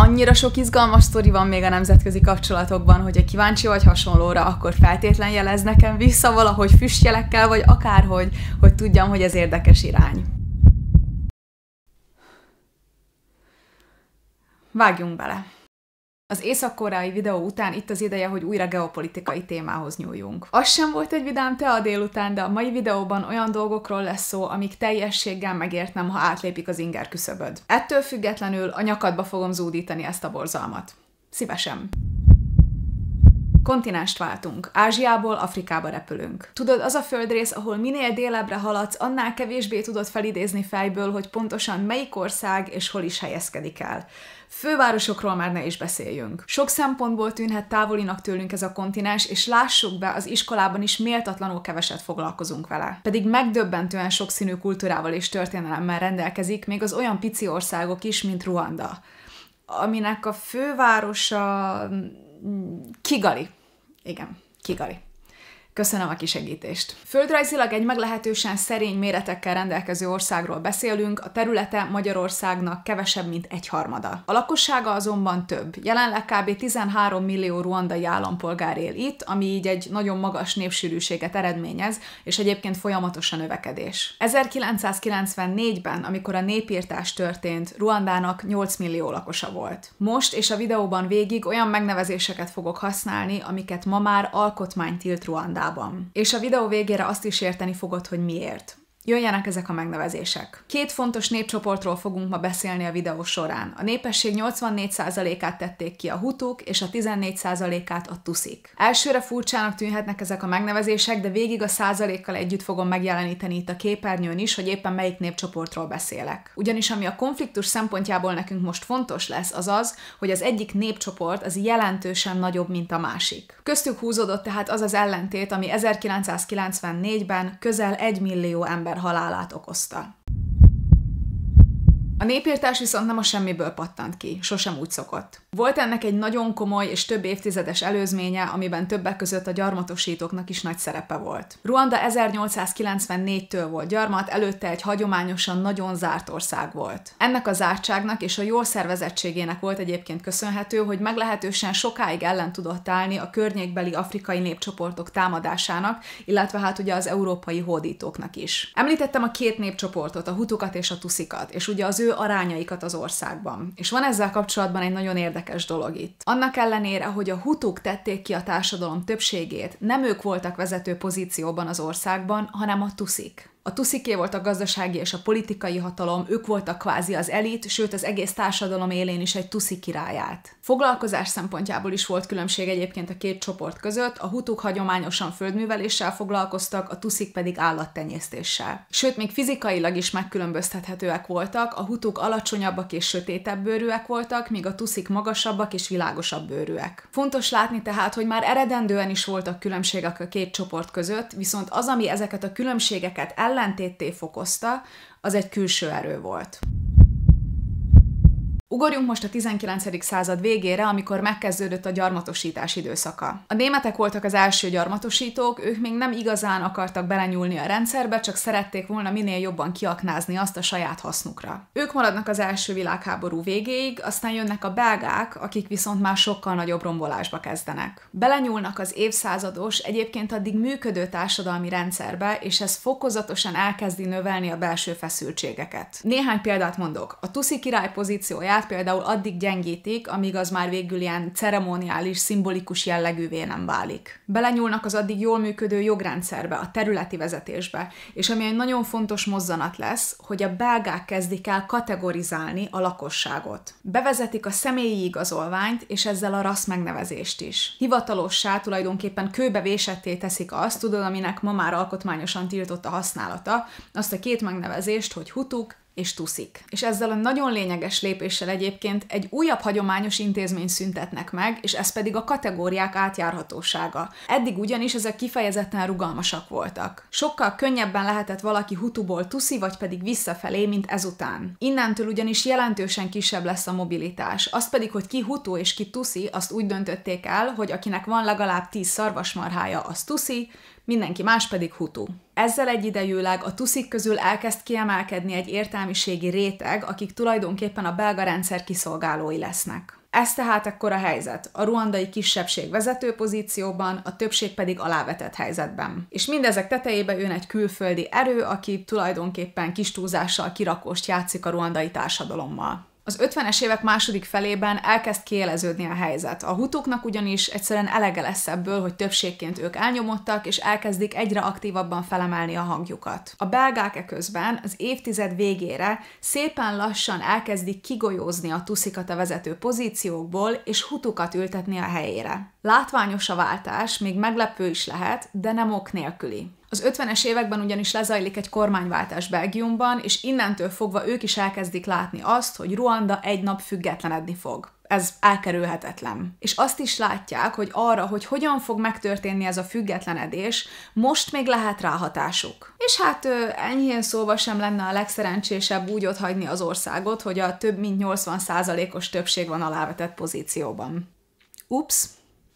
Annyira sok izgalmas sztori van még a nemzetközi kapcsolatokban, egy kíváncsi vagy hasonlóra, akkor feltétlen jelez nekem vissza valahogy füstjelekkel, vagy akárhogy, hogy tudjam, hogy ez érdekes irány. Vágjunk bele! Az észak-koreai videó után itt az ideje, hogy újra geopolitikai témához nyúljunk. Az sem volt egy vidám te a délután, de a mai videóban olyan dolgokról lesz szó, amik teljességgel megértem, ha átlépik az inger küszöböd. Ettől függetlenül a nyakadba fogom zúdítani ezt a borzalmat. Szívesen! Kontinást váltunk. Ázsiából Afrikába repülünk. Tudod, az a földrész, ahol minél délebre haladsz, annál kevésbé tudod felidézni fejből, hogy pontosan melyik ország és hol is helyezkedik el. Fővárosokról már ne is beszéljünk. Sok szempontból tűnhet távolinak tőlünk ez a kontinens, és lássuk be, az iskolában is méltatlanul keveset foglalkozunk vele. Pedig megdöbbentően sokszínű kultúrával és történelemmel rendelkezik, még az olyan pici országok is, mint Ruanda aminek a fővárosa Kigali. Igen, Kigali. Köszönöm a kisegítést. Földrajzilag egy meglehetősen szerény méretekkel rendelkező országról beszélünk, a területe Magyarországnak kevesebb, mint egy harmada. A lakossága azonban több. Jelenleg kb. 13 millió ruandai állampolgár él itt, ami így egy nagyon magas népsűrűséget eredményez, és egyébként folyamatos a növekedés. 1994-ben, amikor a népírtás történt, Ruandának 8 millió lakosa volt. Most és a videóban végig olyan megnevezéseket fogok használni, amiket ma már alkotmány tilt Ruanda iskolában. És a videó végére azt is érteni fogod, hogy miért. Jöjjenek ezek a megnevezések. Két fontos népcsoportról fogunk ma beszélni a videó során. A népesség 84%-át tették ki a hutuk, és a 14%-át a tuszik. Elsőre furcsának tűnhetnek ezek a megnevezések, de végig a százalékkal együtt fogom megjeleníteni itt a képernyőn is, hogy éppen melyik népcsoportról beszélek. Ugyanis ami a konfliktus szempontjából nekünk most fontos lesz, az az, hogy az egyik népcsoport az jelentősen nagyobb, mint a másik. Köztük húzódott tehát az az ellentét, ami 1994-ben közel 1 millió ember ember halálát okozta. A népírtás viszont nem a semmiből pattant ki, sosem úgy szokott. Volt ennek egy nagyon komoly és több évtizedes előzménye, amiben többek között a gyarmatosítóknak is nagy szerepe volt. Ruanda 1894-től volt gyarmat, előtte egy hagyományosan nagyon zárt ország volt. Ennek a zártságnak és a jó szervezettségének volt egyébként köszönhető, hogy meglehetősen sokáig ellen tudott állni a környékbeli afrikai népcsoportok támadásának, illetve hát ugye az európai hódítóknak is. Említettem a két népcsoportot, a hutukat és a tuszikat, és ugye az ő arányaikat az országban. És van ezzel kapcsolatban egy nagyon érdekes dolog itt. Annak ellenére, hogy a hutuk tették ki a társadalom többségét, nem ők voltak vezető pozícióban az országban, hanem a tuszik a tusziké volt a gazdasági és a politikai hatalom, ők voltak kvázi az elit, sőt az egész társadalom élén is egy tuszi királyát. Foglalkozás szempontjából is volt különbség egyébként a két csoport között, a hutuk hagyományosan földműveléssel foglalkoztak, a tuszik pedig állattenyésztéssel. Sőt, még fizikailag is megkülönböztethetőek voltak, a hutuk alacsonyabbak és sötétebb bőrűek voltak, míg a tuszik magasabbak és világosabb bőrűek. Fontos látni tehát, hogy már eredendően is voltak különbségek a két csoport között, viszont az, ami ezeket a különbségeket el ellentétté fokozta, az egy külső erő volt. Ugorjunk most a 19. század végére, amikor megkezdődött a gyarmatosítás időszaka. A németek voltak az első gyarmatosítók, ők még nem igazán akartak belenyúlni a rendszerbe, csak szerették volna minél jobban kiaknázni azt a saját hasznukra. Ők maradnak az első világháború végéig, aztán jönnek a belgák, akik viszont már sokkal nagyobb rombolásba kezdenek. Belenyúlnak az évszázados, egyébként addig működő társadalmi rendszerbe, és ez fokozatosan elkezdi növelni a belső feszültségeket. Néhány példát mondok. A Tuszi király pozícióját órát például addig gyengítik, amíg az már végül ilyen ceremoniális, szimbolikus jellegűvé nem válik. Belenyúlnak az addig jól működő jogrendszerbe, a területi vezetésbe, és ami egy nagyon fontos mozzanat lesz, hogy a belgák kezdik el kategorizálni a lakosságot. Bevezetik a személyi igazolványt, és ezzel a rassz megnevezést is. Hivatalossá tulajdonképpen kőbevésetté teszik azt, tudod, aminek ma már alkotmányosan tiltott a használata, azt a két megnevezést, hogy hutuk és tuszik. És ezzel a nagyon lényeges lépéssel egyébként egy újabb hagyományos intézmény szüntetnek meg, és ez pedig a kategóriák átjárhatósága. Eddig ugyanis ezek kifejezetten rugalmasak voltak. Sokkal könnyebben lehetett valaki hutuból tuszi, vagy pedig visszafelé, mint ezután. Innentől ugyanis jelentősen kisebb lesz a mobilitás. Azt pedig, hogy ki hutó és ki tuszi, azt úgy döntötték el, hogy akinek van legalább 10 szarvasmarhája, az tuszi, mindenki más pedig hutu. Ezzel egyidejűleg a tuszik közül elkezd kiemelkedni egy értelmiségi réteg, akik tulajdonképpen a belga rendszer kiszolgálói lesznek. Ez tehát ekkor a helyzet. A ruandai kisebbség vezető pozícióban, a többség pedig alávetett helyzetben. És mindezek tetejébe jön egy külföldi erő, aki tulajdonképpen kis túlzással kirakost játszik a ruandai társadalommal. Az 50-es évek második felében elkezd kieleződni a helyzet. A hutuknak ugyanis egyszerűen elege lesz ebből, hogy többségként ők elnyomottak, és elkezdik egyre aktívabban felemelni a hangjukat. A belgák eközben az évtized végére szépen lassan elkezdik kigolyózni a tuszikat a vezető pozíciókból, és hutukat ültetni a helyére. Látványos a váltás, még meglepő is lehet, de nem ok nélküli. Az 50-es években ugyanis lezajlik egy kormányváltás Belgiumban, és innentől fogva ők is elkezdik látni azt, hogy Ruanda egy nap függetlenedni fog. Ez elkerülhetetlen. És azt is látják, hogy arra, hogy hogyan fog megtörténni ez a függetlenedés, most még lehet ráhatásuk. És hát enyhén szóval sem lenne a legszerencsésebb úgy otthagyni hagyni az országot, hogy a több mint 80%-os többség van alávetett pozícióban. Ups,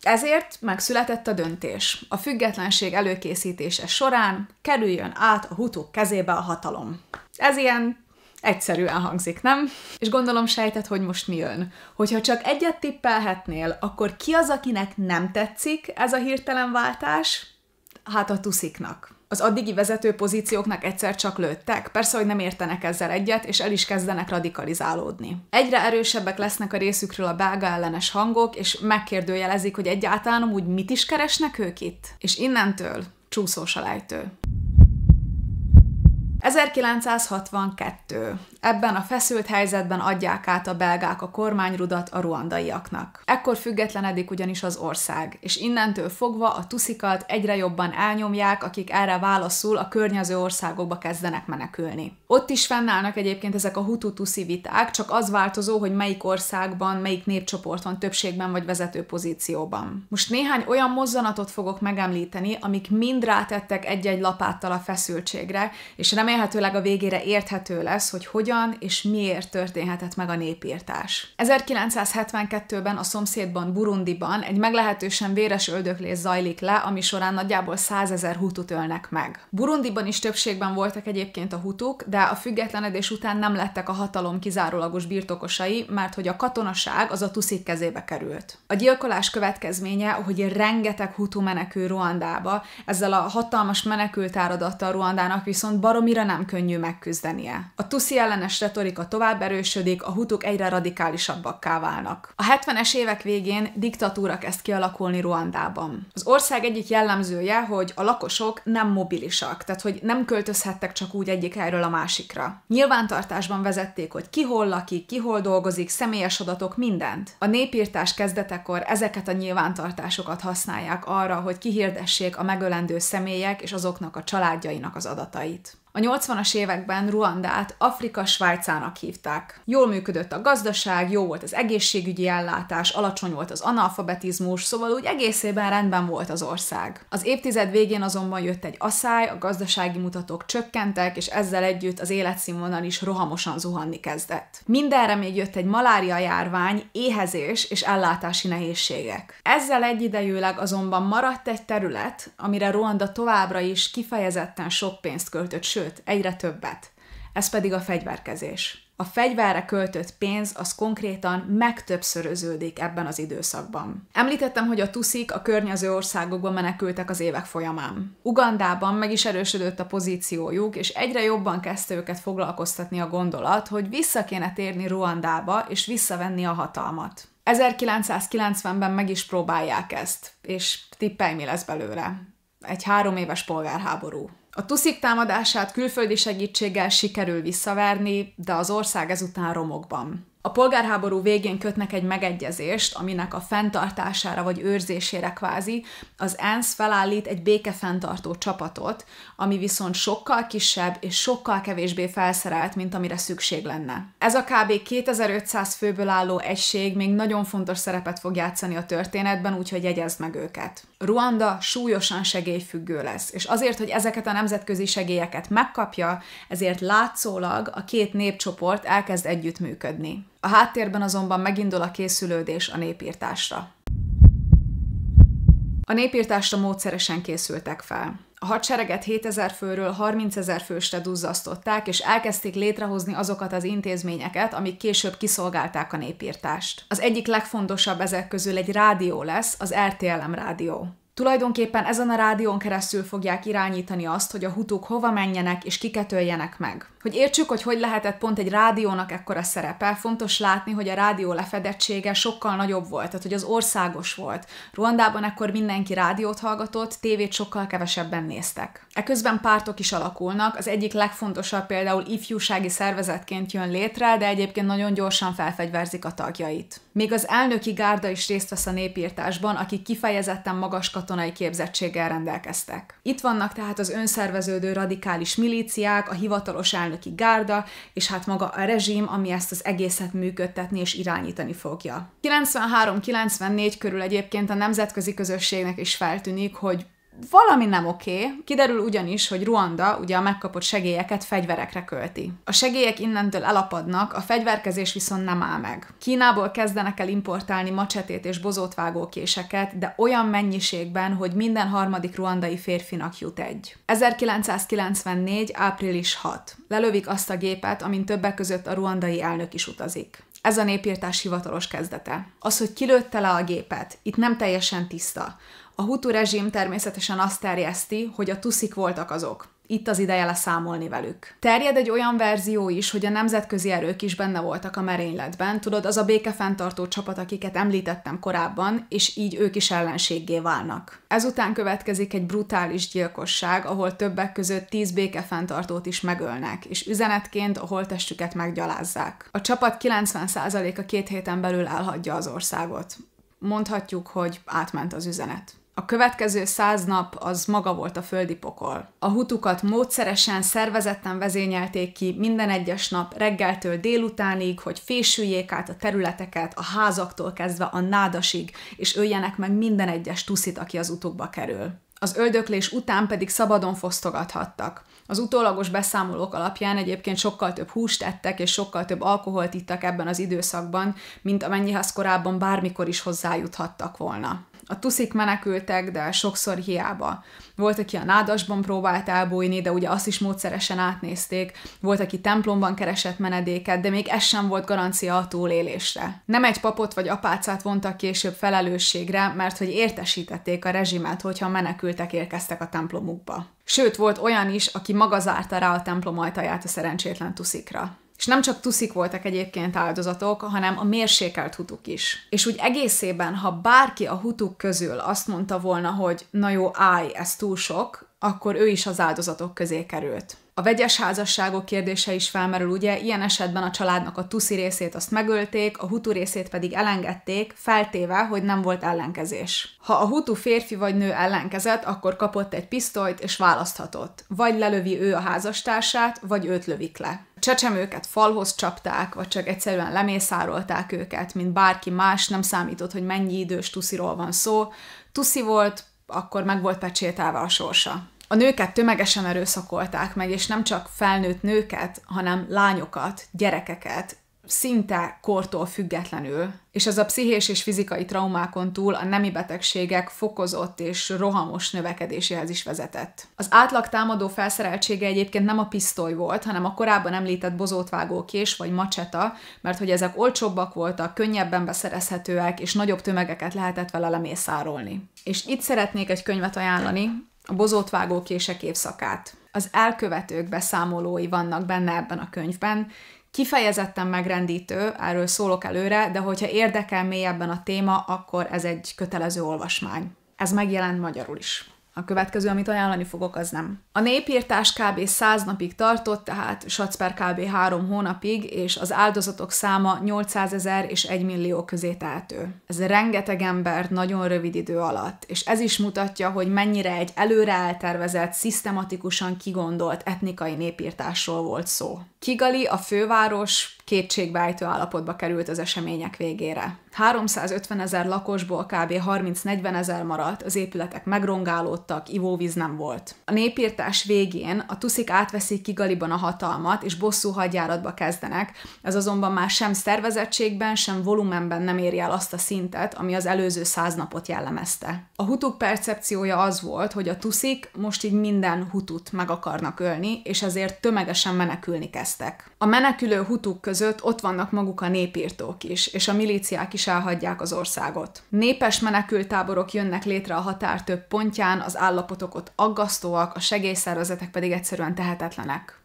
ezért megszületett a döntés. A függetlenség előkészítése során kerüljön át a hutuk kezébe a hatalom. Ez ilyen egyszerűen hangzik, nem? És gondolom sejtett, hogy most mi jön. Hogyha csak egyet tippelhetnél, akkor ki az, akinek nem tetszik ez a hirtelen váltás? Hát a tusziknak az addigi vezető pozícióknak egyszer csak lőttek, persze, hogy nem értenek ezzel egyet, és el is kezdenek radikalizálódni. Egyre erősebbek lesznek a részükről a belga ellenes hangok, és megkérdőjelezik, hogy egyáltalán úgy mit is keresnek ők itt. És innentől csúszós a lejtő. 1962. Ebben a feszült helyzetben adják át a belgák a kormányrudat a ruandaiaknak. Ekkor függetlenedik ugyanis az ország, és innentől fogva a tuszikat egyre jobban elnyomják, akik erre válaszul a környező országokba kezdenek menekülni. Ott is fennállnak egyébként ezek a hutu-tuszi viták, csak az változó, hogy melyik országban, melyik népcsoporton többségben vagy vezető pozícióban. Most néhány olyan mozzanatot fogok megemlíteni, amik mind rátettek egy-egy lapáttal a feszültségre, és remélhetőleg a végére érthető lesz, hogy hogyan hogyan és miért történhetett meg a népírtás. 1972-ben a szomszédban Burundiban egy meglehetősen véres öldöklés zajlik le, ami során nagyjából 100 ezer hutut ölnek meg. Burundiban is többségben voltak egyébként a hutuk, de a függetlenedés után nem lettek a hatalom kizárólagos birtokosai, mert hogy a katonaság az a tuszik kezébe került. A gyilkolás következménye, hogy rengeteg hutu menekül Ruandába, ezzel a hatalmas menekültáradattal Ruandának viszont baromira nem könnyű megküzdenie. A tuszi ellen ellenes retorika tovább erősödik, a hutuk egyre radikálisabbakká válnak. A 70-es évek végén diktatúra kezd kialakulni Ruandában. Az ország egyik jellemzője, hogy a lakosok nem mobilisak, tehát hogy nem költözhettek csak úgy egyik erről a másikra. Nyilvántartásban vezették, hogy ki hol lakik, ki hol dolgozik, személyes adatok, mindent. A népírtás kezdetekor ezeket a nyilvántartásokat használják arra, hogy kihirdessék a megölendő személyek és azoknak a családjainak az adatait. A 80-as években Ruandát Afrika Svájcának hívták. Jól működött a gazdaság, jó volt az egészségügyi ellátás, alacsony volt az analfabetizmus, szóval úgy egészében rendben volt az ország. Az évtized végén azonban jött egy asszály, a gazdasági mutatók csökkentek, és ezzel együtt az életszínvonal is rohamosan zuhanni kezdett. Mindenre még jött egy malária járvány, éhezés és ellátási nehézségek. Ezzel egyidejűleg azonban maradt egy terület, amire Ruanda továbbra is kifejezetten sok pénzt költött, sőt, egyre többet. Ez pedig a fegyverkezés. A fegyverre költött pénz az konkrétan megtöbbszöröződik ebben az időszakban. Említettem, hogy a tuszik a környező országokban menekültek az évek folyamán. Ugandában meg is erősödött a pozíciójuk, és egyre jobban kezdte őket foglalkoztatni a gondolat, hogy vissza kéne térni Ruandába és visszavenni a hatalmat. 1990-ben meg is próbálják ezt, és tippelj mi lesz belőle. Egy három éves polgárháború. A tuszik támadását külföldi segítséggel sikerül visszaverni, de az ország ezután romokban. A polgárháború végén kötnek egy megegyezést, aminek a fenntartására vagy őrzésére kvázi az ENSZ felállít egy békefenntartó csapatot, ami viszont sokkal kisebb és sokkal kevésbé felszerelt, mint amire szükség lenne. Ez a kb. 2500 főből álló egység még nagyon fontos szerepet fog játszani a történetben, úgyhogy jegyezd meg őket. Ruanda súlyosan segélyfüggő lesz, és azért, hogy ezeket a nemzetközi segélyeket megkapja, ezért látszólag a két népcsoport elkezd együttműködni. A háttérben azonban megindul a készülődés a népírtásra. A népírtásra módszeresen készültek fel. A hadsereget 7000 főről 30 ezer fősre duzzasztották, és elkezdték létrehozni azokat az intézményeket, amik később kiszolgálták a népírtást. Az egyik legfontosabb ezek közül egy rádió lesz, az RTLM rádió. Tulajdonképpen ezen a rádión keresztül fogják irányítani azt, hogy a hutuk hova menjenek és kiketöljenek meg. Hogy értsük, hogy hogy lehetett pont egy rádiónak ekkora szerepe, fontos látni, hogy a rádió lefedettsége sokkal nagyobb volt, tehát hogy az országos volt. Ruandában ekkor mindenki rádiót hallgatott, tévét sokkal kevesebben néztek. Eközben pártok is alakulnak, az egyik legfontosabb például ifjúsági szervezetként jön létre, de egyébként nagyon gyorsan felfegyverzik a tagjait. Még az elnöki gárda is részt vesz a népírtásban, akik kifejezetten magas katonai képzettséggel rendelkeztek. Itt vannak tehát az önszerveződő radikális milíciák, a hivatalos elnöki gárda, és hát maga a rezsim, ami ezt az egészet működtetni és irányítani fogja. 93-94 körül egyébként a nemzetközi közösségnek is feltűnik, hogy valami nem oké. Okay. Kiderül ugyanis, hogy Ruanda ugye a megkapott segélyeket fegyverekre költi. A segélyek innentől elapadnak, a fegyverkezés viszont nem áll meg. Kínából kezdenek el importálni macsetét és bozótvágó késeket, de olyan mennyiségben, hogy minden harmadik ruandai férfinak jut egy. 1994. április 6. Lelövik azt a gépet, amin többek között a ruandai elnök is utazik. Ez a népírtás hivatalos kezdete. Az, hogy kilőtte le a gépet, itt nem teljesen tiszta. A Hutu rezsim természetesen azt terjeszti, hogy a tuszik voltak azok. Itt az ideje leszámolni velük. Terjed egy olyan verzió is, hogy a nemzetközi erők is benne voltak a merényletben, tudod, az a békefenntartó csapat, akiket említettem korábban, és így ők is ellenséggé válnak. Ezután következik egy brutális gyilkosság, ahol többek között tíz békefenntartót is megölnek, és üzenetként a holtestüket meggyalázzák. A csapat 90%-a két héten belül elhagyja az országot. Mondhatjuk, hogy átment az üzenet. A következő száz nap az maga volt a földi pokol. A hutukat módszeresen, szervezetten vezényelték ki minden egyes nap reggeltől délutánig, hogy fésüljék át a területeket a házaktól kezdve a nádasig, és öljenek meg minden egyes tuszit, aki az utukba kerül. Az öldöklés után pedig szabadon fosztogathattak. Az utólagos beszámolók alapján egyébként sokkal több húst ettek és sokkal több alkoholt ittak ebben az időszakban, mint amennyihez korábban bármikor is hozzájuthattak volna. A tuszik menekültek, de sokszor hiába. Volt, aki a nádasban próbált elbújni, de ugye azt is módszeresen átnézték, volt, aki templomban keresett menedéket, de még ez sem volt garancia a túlélésre. Nem egy papot vagy apácát vontak később felelősségre, mert hogy értesítették a rezsimet, hogyha menekültek érkeztek a templomukba. Sőt, volt olyan is, aki maga zárta rá a templom ajtaját a szerencsétlen tuszikra. És nem csak tuszik voltak egyébként áldozatok, hanem a mérsékelt hutuk is. És úgy egészében, ha bárki a hutuk közül azt mondta volna, hogy na jó, állj, ez túl sok, akkor ő is az áldozatok közé került. A vegyes házasságok kérdése is felmerül, ugye, ilyen esetben a családnak a tuszi részét azt megölték, a hutu részét pedig elengedték, feltéve, hogy nem volt ellenkezés. Ha a hutu férfi vagy nő ellenkezett, akkor kapott egy pisztolyt és választhatott. Vagy lelövi ő a házastársát, vagy őt lövik le csecsemőket falhoz csapták, vagy csak egyszerűen lemészárolták őket, mint bárki más, nem számított, hogy mennyi idős tusziról van szó. Tuszi volt, akkor meg volt pecsételve a sorsa. A nőket tömegesen erőszakolták meg, és nem csak felnőtt nőket, hanem lányokat, gyerekeket, szinte kortól függetlenül, és ez a pszichés és fizikai traumákon túl a nemi betegségek fokozott és rohamos növekedéséhez is vezetett. Az átlag támadó felszereltsége egyébként nem a pisztoly volt, hanem a korábban említett bozótvágó kés vagy macseta, mert hogy ezek olcsóbbak voltak, könnyebben beszerezhetőek, és nagyobb tömegeket lehetett vele lemészárolni. És itt szeretnék egy könyvet ajánlani, a bozótvágó kések évszakát. Az elkövetők beszámolói vannak benne ebben a könyvben, kifejezetten megrendítő, erről szólok előre, de hogyha érdekel mélyebben a téma, akkor ez egy kötelező olvasmány. Ez megjelent magyarul is. A következő, amit ajánlani fogok, az nem. A népírtás kb. 100 napig tartott, tehát Satzper kb. 3 hónapig, és az áldozatok száma 800 ezer és 1 millió közé tehető. Ez rengeteg ember nagyon rövid idő alatt, és ez is mutatja, hogy mennyire egy előre eltervezett, szisztematikusan kigondolt etnikai népírtásról volt szó. Kigali a főváros kétségbejtő állapotba került az események végére. 350 ezer lakosból kb. 30-40 ezer maradt, az épületek megrongálódtak, ivóvíz nem volt. A népírtás végén a tuszik átveszik Kigaliban a hatalmat, és bosszú hadjáratba kezdenek, ez azonban már sem szervezettségben, sem volumenben nem éri el azt a szintet, ami az előző száz napot jellemezte. A hutuk percepciója az volt, hogy a tuszik most így minden hutut meg akarnak ölni, és ezért tömegesen menekülni kezdtek. A menekülő hutuk között között ott vannak maguk a népírtók is, és a milíciák is elhagyják az országot. Népes menekültáborok jönnek létre a határ több pontján, az állapotok ott aggasztóak, a segélyszervezetek pedig egyszerűen tehetetlenek.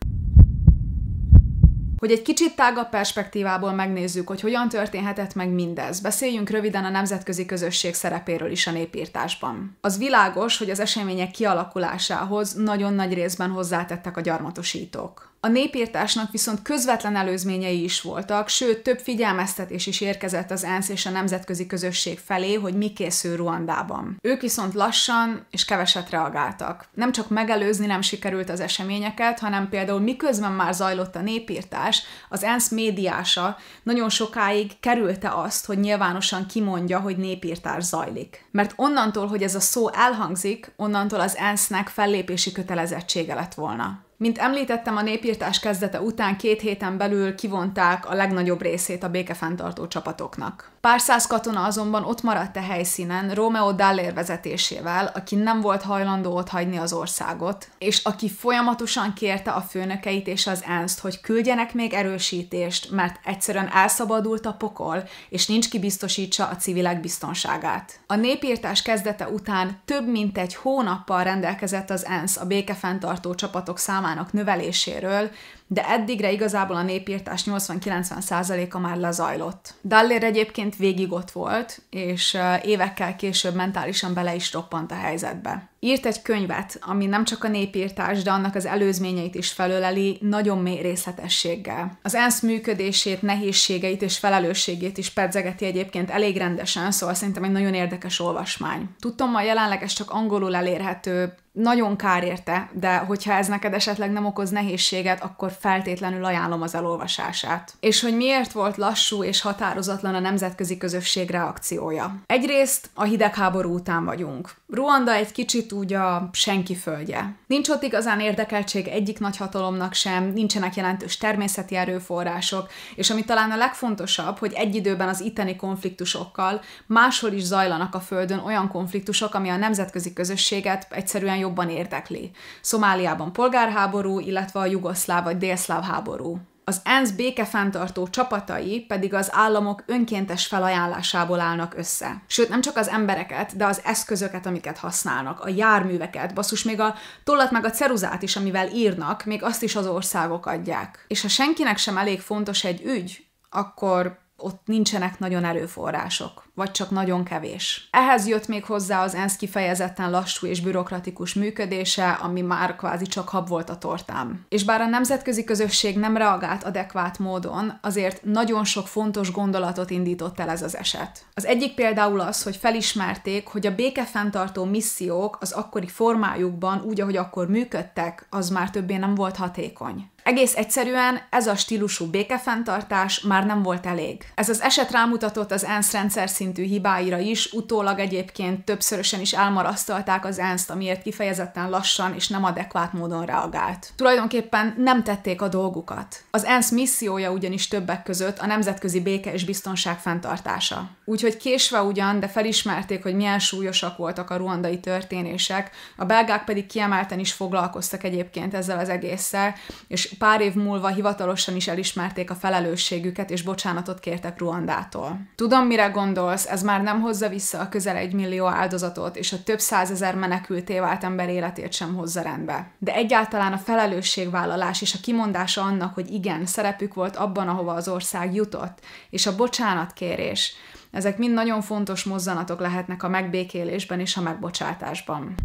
Hogy egy kicsit tágabb perspektívából megnézzük, hogy hogyan történhetett meg mindez, beszéljünk röviden a nemzetközi közösség szerepéről is a népírtásban. Az világos, hogy az események kialakulásához nagyon nagy részben hozzátettek a gyarmatosítók. A népírtásnak viszont közvetlen előzményei is voltak, sőt több figyelmeztetés is érkezett az ENSZ és a nemzetközi közösség felé, hogy mi készül Ruandában. Ők viszont lassan és keveset reagáltak. Nem csak megelőzni nem sikerült az eseményeket, hanem például miközben már zajlott a népírtás, az ENSZ médiása nagyon sokáig kerülte azt, hogy nyilvánosan kimondja, hogy népírtás zajlik. Mert onnantól, hogy ez a szó elhangzik, onnantól az ENSZ-nek fellépési kötelezettsége lett volna. Mint említettem, a népírtás kezdete után két héten belül kivonták a legnagyobb részét a békefenntartó csapatoknak. Pár száz katona azonban ott maradt a helyszínen Romeo Dallér vezetésével, aki nem volt hajlandó otthagyni az országot, és aki folyamatosan kérte a főnökeit és az ENSZ-t, hogy küldjenek még erősítést, mert egyszerűen elszabadult a pokol, és nincs ki biztosítsa a civilek biztonságát. A népírtás kezdete után több mint egy hónappal rendelkezett az ENSZ a békefenntartó csapatok számának növeléséről, de eddigre igazából a népírtás 80-90%-a már lezajlott. Dallér egyébként végig ott volt, és évekkel később mentálisan bele is roppant a helyzetbe. Írt egy könyvet, ami nem csak a népírtás, de annak az előzményeit is felöleli nagyon mély részletességgel. Az ENSZ működését, nehézségeit és felelősségét is pedzegeti egyébként elég rendesen, szóval szerintem egy nagyon érdekes olvasmány. ma jelenleg ez csak angolul elérhető, nagyon kár érte, de hogyha ez neked esetleg nem okoz nehézséget, akkor feltétlenül ajánlom az elolvasását. És hogy miért volt lassú és határozatlan a nemzetközi közösség reakciója? Egyrészt a hidegháború után vagyunk. Ruanda egy kicsit úgy a senki földje. Nincs ott igazán érdekeltség egyik nagyhatalomnak sem, nincsenek jelentős természeti erőforrások, és ami talán a legfontosabb, hogy egy időben az itteni konfliktusokkal máshol is zajlanak a földön olyan konfliktusok, ami a nemzetközi közösséget egyszerűen jobban érdekli. Szomáliában polgárháború, illetve a jugoszláv vagy délszláv háború. Az ENSZ békefenntartó csapatai pedig az államok önkéntes felajánlásából állnak össze. Sőt, nem csak az embereket, de az eszközöket, amiket használnak, a járműveket, basszus még a tollat meg a ceruzát is, amivel írnak, még azt is az országok adják. És ha senkinek sem elég fontos egy ügy, akkor ott nincsenek nagyon erőforrások vagy csak nagyon kevés. Ehhez jött még hozzá az ENSZ kifejezetten lassú és bürokratikus működése, ami már kvázi csak hab volt a tortám. És bár a nemzetközi közösség nem reagált adekvát módon, azért nagyon sok fontos gondolatot indított el ez az eset. Az egyik például az, hogy felismerték, hogy a békefenntartó missziók az akkori formájukban, úgy, ahogy akkor működtek, az már többé nem volt hatékony. Egész egyszerűen ez a stílusú békefenntartás már nem volt elég. Ez az eset rámutatott az ENSZ rendszer szintű hibáira is, utólag egyébként többszörösen is elmarasztalták az ENSZ-t, amiért kifejezetten lassan és nem adekvát módon reagált. Tulajdonképpen nem tették a dolgukat. Az ENSZ missziója ugyanis többek között a nemzetközi béke és biztonság fenntartása. Úgyhogy késve ugyan, de felismerték, hogy milyen súlyosak voltak a ruandai történések, a belgák pedig kiemelten is foglalkoztak egyébként ezzel az egésszel, és pár év múlva hivatalosan is elismerték a felelősségüket, és bocsánatot kértek Ruandától. Tudom, mire gondol, gondolsz, ez már nem hozza vissza a közel egy millió áldozatot, és a több százezer menekülté vált ember életét sem hozza rendbe. De egyáltalán a felelősségvállalás és a kimondása annak, hogy igen, szerepük volt abban, ahova az ország jutott, és a bocsánatkérés, ezek mind nagyon fontos mozzanatok lehetnek a megbékélésben és a megbocsátásban.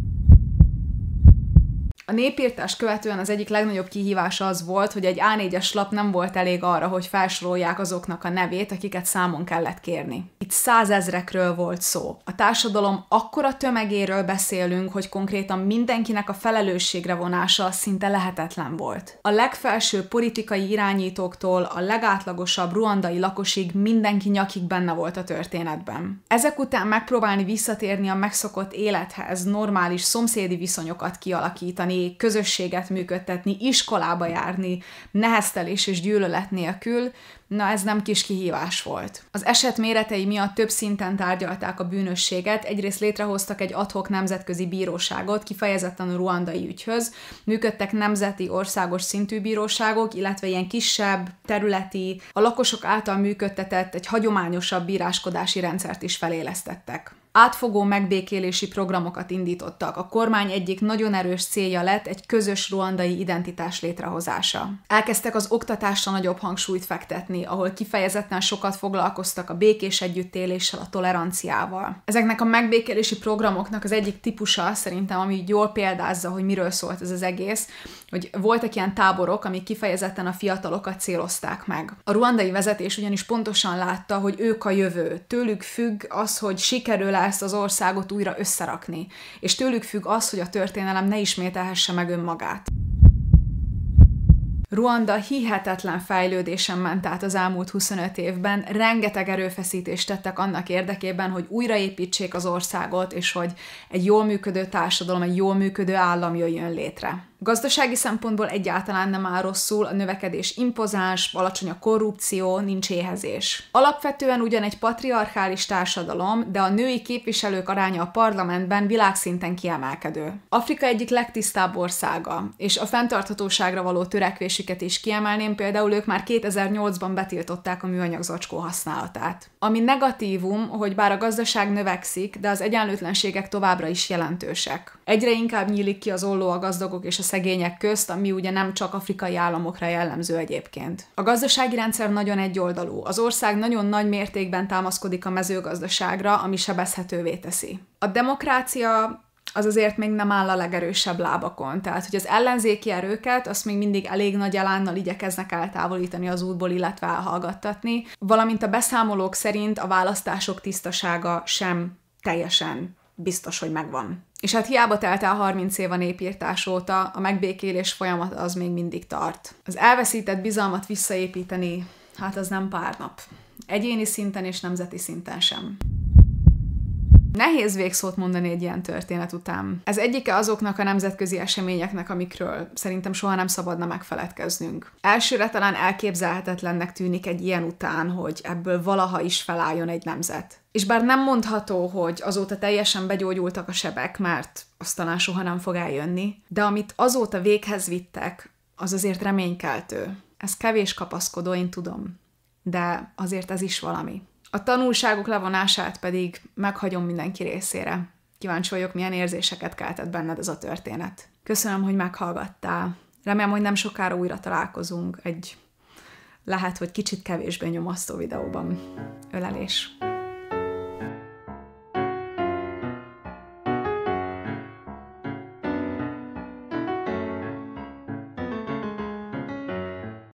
A népírtás követően az egyik legnagyobb kihívás az volt, hogy egy A4-es lap nem volt elég arra, hogy felsorolják azoknak a nevét, akiket számon kellett kérni. Itt százezrekről volt szó. A társadalom akkora tömegéről beszélünk, hogy konkrétan mindenkinek a felelősségre vonása szinte lehetetlen volt. A legfelső politikai irányítóktól a legátlagosabb ruandai lakosig mindenki nyakig benne volt a történetben. Ezek után megpróbálni visszatérni a megszokott élethez, normális szomszédi viszonyokat kialakítani, közösséget működtetni, iskolába járni, neheztelés és gyűlölet nélkül, na ez nem kis kihívás volt. Az eset méretei miatt több szinten tárgyalták a bűnösséget, egyrészt létrehoztak egy adhok nemzetközi bíróságot, kifejezetten a ruandai ügyhöz, működtek nemzeti országos szintű bíróságok, illetve ilyen kisebb, területi, a lakosok által működtetett egy hagyományosabb bíráskodási rendszert is felélesztettek átfogó megbékélési programokat indítottak. A kormány egyik nagyon erős célja lett egy közös ruandai identitás létrehozása. Elkezdtek az oktatásra nagyobb hangsúlyt fektetni, ahol kifejezetten sokat foglalkoztak a békés együttéléssel, a toleranciával. Ezeknek a megbékélési programoknak az egyik típusa szerintem, ami jól példázza, hogy miről szólt ez az egész, hogy voltak ilyen táborok, amik kifejezetten a fiatalokat célozták meg. A ruandai vezetés ugyanis pontosan látta, hogy ők a jövő. Tőlük függ az, hogy sikerül ezt az országot újra összerakni, és tőlük függ az, hogy a történelem ne ismételhesse meg önmagát. Ruanda hihetetlen fejlődésen ment át az elmúlt 25 évben, rengeteg erőfeszítést tettek annak érdekében, hogy újraépítsék az országot, és hogy egy jól működő társadalom, egy jól működő állam jöjjön létre. Gazdasági szempontból egyáltalán nem áll rosszul, a növekedés impozáns, alacsony a korrupció, nincs éhezés. Alapvetően ugyan egy patriarchális társadalom, de a női képviselők aránya a parlamentben világszinten kiemelkedő. Afrika egyik legtisztább országa, és a fenntarthatóságra való törekvésüket is kiemelném, például ők már 2008-ban betiltották a műanyag zacskó használatát. Ami negatívum, hogy bár a gazdaság növekszik, de az egyenlőtlenségek továbbra is jelentősek. Egyre inkább nyílik ki az olló a gazdagok és a szegények közt, ami ugye nem csak afrikai államokra jellemző egyébként. A gazdasági rendszer nagyon egyoldalú. Az ország nagyon nagy mértékben támaszkodik a mezőgazdaságra, ami sebezhetővé teszi. A demokrácia az azért még nem áll a legerősebb lábakon. Tehát, hogy az ellenzéki erőket azt még mindig elég nagy elánnal igyekeznek eltávolítani az útból, illetve elhallgattatni, valamint a beszámolók szerint a választások tisztasága sem teljesen biztos, hogy megvan. És hát hiába telt el 30 év a népírtás óta, a megbékélés folyamat az még mindig tart. Az elveszített bizalmat visszaépíteni, hát az nem pár nap. Egyéni szinten és nemzeti szinten sem. Nehéz végszót mondani egy ilyen történet után. Ez egyike azoknak a nemzetközi eseményeknek, amikről szerintem soha nem szabadna megfeledkeznünk. Elsőre talán elképzelhetetlennek tűnik egy ilyen után, hogy ebből valaha is felálljon egy nemzet. És bár nem mondható, hogy azóta teljesen begyógyultak a sebek, mert azt talán soha nem fog eljönni, de amit azóta véghez vittek, az azért reménykeltő. Ez kevés kapaszkodó, én tudom. De azért ez is valami. A tanulságok levonását pedig meghagyom mindenki részére. Kíváncsi vagyok, milyen érzéseket keltett benned ez a történet. Köszönöm, hogy meghallgattál. Remélem, hogy nem sokára újra találkozunk egy lehet, hogy kicsit kevésbé nyomasztó videóban. Ölelés!